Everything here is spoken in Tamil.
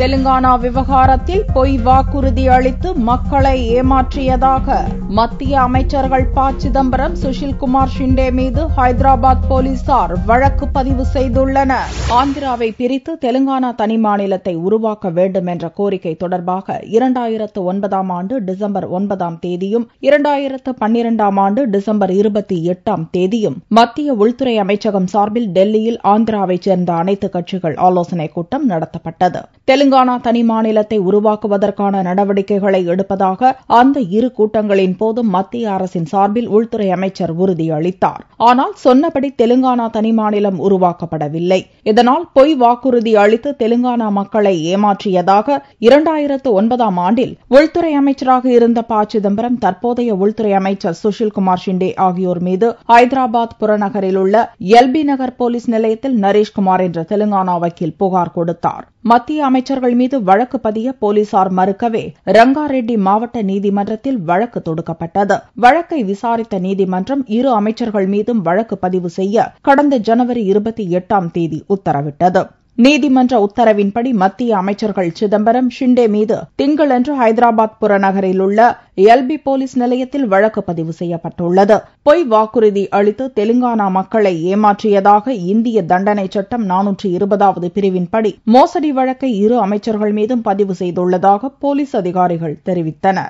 தெலுங்கானா விவகாரத்தில் பொய் வாக்குறுதி அளித்து மக்களை ஏமாற்றியதாக மத்திய அமைச்சர்கள் ப சிதம்பரம் சுஷில்குமார் ஷிண்டே மீது ஹைதராபாத் போலீசார் வழக்கு பதிவு செய்துள்ளனர் ஆந்திராவை பிரித்து தெலுங்கானா தனி மாநிலத்தை உருவாக்க வேண்டும் என்ற கோரிக்கை தொடர்பாக இரண்டாயிரத்து ஒன்பதாம் ஆண்டு டிசம்பர் ஒன்பதாம் தேதியும் இரண்டாயிரத்து பன்னிரண்டாம் ஆண்டு டிசம்பர் இருபத்தி எட்டாம் தேதியும் மத்திய உள்துறை அமைச்சகம் சார்பில் டெல்லியில் ஆந்திராவைச் சேர்ந்த அனைத்து கட்சிகள் ஆலோசனைக் கூட்டம் நடத்தப்பட்டது தெலுங்கானா தனி மாநிலத்தை உருவாக்குவதற்கான நடவடிக்கைகளை எடுப்பதாக அந்த இரு கூட்டங்களின் போதும் மத்திய அரசின் சார்பில் உள்துறை அமைச்சர் உறுதியளித்தார் ஆனால் சொன்னபடி தெலுங்கானா தனி மாநிலம் உருவாக்கப்படவில்லை இதனால் பொய் வாக்குறுதி அளித்து தெலுங்கானா மக்களை ஏமாற்றியதாக இரண்டாயிரத்து ஒன்பதாம் ஆண்டில் உள்துறை அமைச்சராக இருந்த ப சிதம்பரம் தற்போதைய உள்துறை அமைச்சர் சுஷில்குமார் ஷிண்டே ஆகியோர் மீது ஹைதராபாத் புறநகரில் உள்ள எல்பி நகர் போலீஸ் நிலையத்தில் நரேஷ்குமார் என்ற தெலுங்கானா வக்கீல் புகார் கொடுத்தார் மத்திய அமைச்சர்கள் மீது வழக்கு பதிய போலீசார் மறுக்கவே ரங்காரெட்டி மாவட்ட நீதிமன்றத்தில் வழக்கு தொடுக்கப்பட்டது வழக்கை விசாரித்த நீதிமன்றம் இரு அமைச்சர்கள் மீதும் வழக்கு பதிவு செய்ய கடந்த ஜனவரி இருபத்தி எட்டாம் தேதி உத்தரவிட்டது நீதிமன்ற உத்தரவின்படி மத்திய அமைச்சர்கள் சிதம்பரம் ஷிண்டே மீது திங்களன்று ஹைதராபாத் புறநகரில் உள்ள எல்பி போலீஸ் நிலையத்தில் வழக்கு பதிவு செய்யப்பட்டுள்ளது பொய் வாக்குறுதி அளித்து தெலுங்கானா மக்களை ஏமாற்றியதாக இந்திய தண்டனை சட்டம் நானூற்றி இருபதாவது பிரிவின்படி மோசடி வழக்கை இரு அமைச்சர்கள் மீதும் பதிவு செய்துள்ளதாக போலீஸ் அதிகாரிகள் தெரிவித்தனா்